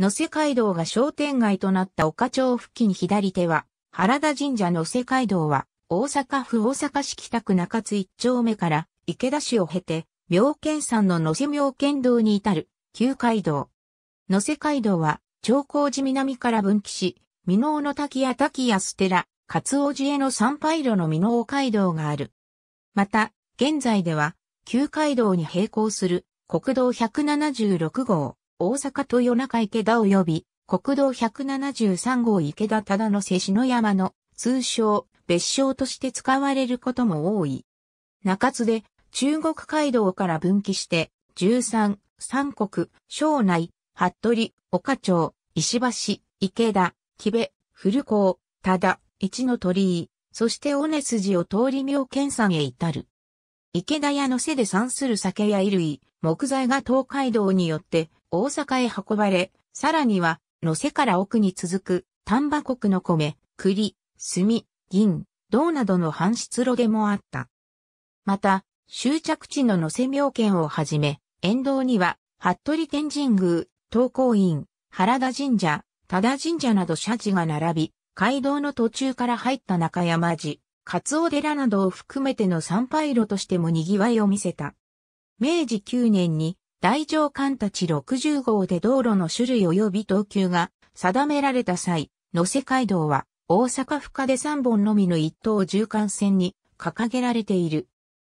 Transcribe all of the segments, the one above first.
野瀬街道が商店街となった岡町付近左手は、原田神社野瀬街道は、大阪府大阪市北区中津一丁目から池田市を経て、妙見山の野瀬妙見道に至る、旧街道。野瀬街道は、長光寺南から分岐し、美濃の滝や滝安寺、勝尾寺への参拝路の美濃街道がある。また、現在では、旧街道に並行する国道176号、大阪豊中池田及び国道173号池田忠の瀬篠山の通称別称として使われることも多い。中津で中国街道から分岐して13、三国、庄内、服部、岡町、石橋、池田、木部、古港、忠、一の鳥居、そして尾根筋を通り妙見山へ至る。池田屋の瀬で産する酒や衣類、木材が東海道によって大阪へ運ばれ、さらには、野瀬から奥に続く丹波国の米、栗、炭、銀、銅などの搬出路でもあった。また、終着地の野瀬妙見をはじめ、沿道には、服部天神宮、東光院、原田神社、多田神社など社寺が並び、街道の途中から入った中山寺、勝尾寺などを含めての参拝路としても賑わいを見せた。明治9年に大乗艦たち60号で道路の種類及び等級が定められた際、野瀬街道は大阪府下で3本のみの一等縦貫線に掲げられている。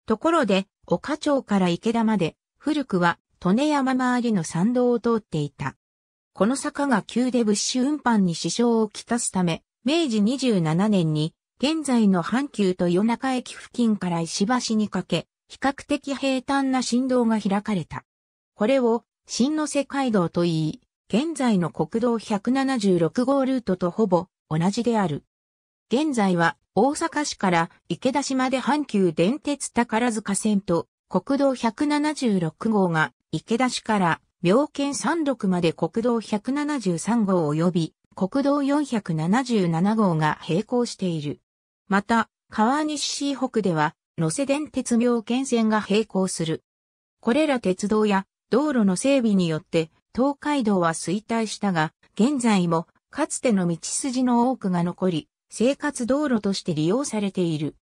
ところで、岡町から池田まで、古くは利根山周りの山道を通っていた。この坂が急で物資運搬に支障をきたすため、明治27年に、現在の阪急と夜中駅付近から石橋にかけ、比較的平坦な振動が開かれた。これを、新の世界道と言い、現在の国道176号ルートとほぼ同じである。現在は大阪市から池田島で阪急電鉄宝塚線と国道176号が池田市から妙見山麓まで国道173号及び国道477号が並行している。また、川西市北では、野瀬電鉄妙見線が並行する。これら鉄道や道路の整備によって東海道は衰退したが、現在もかつての道筋の多くが残り、生活道路として利用されている。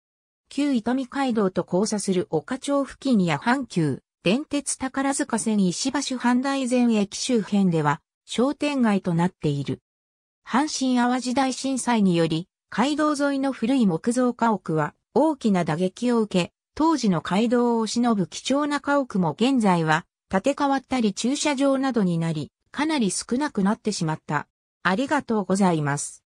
旧伊丹街道と交差する岡町付近や阪急、電鉄宝塚線石橋半大前駅周辺では商店街となっている。阪神淡路大震災により、街道沿いの古い木造家屋は大きな打撃を受け、当時の街道を忍ぶ貴重な家屋も現在は建て替わったり駐車場などになり、かなり少なくなってしまった。ありがとうございます。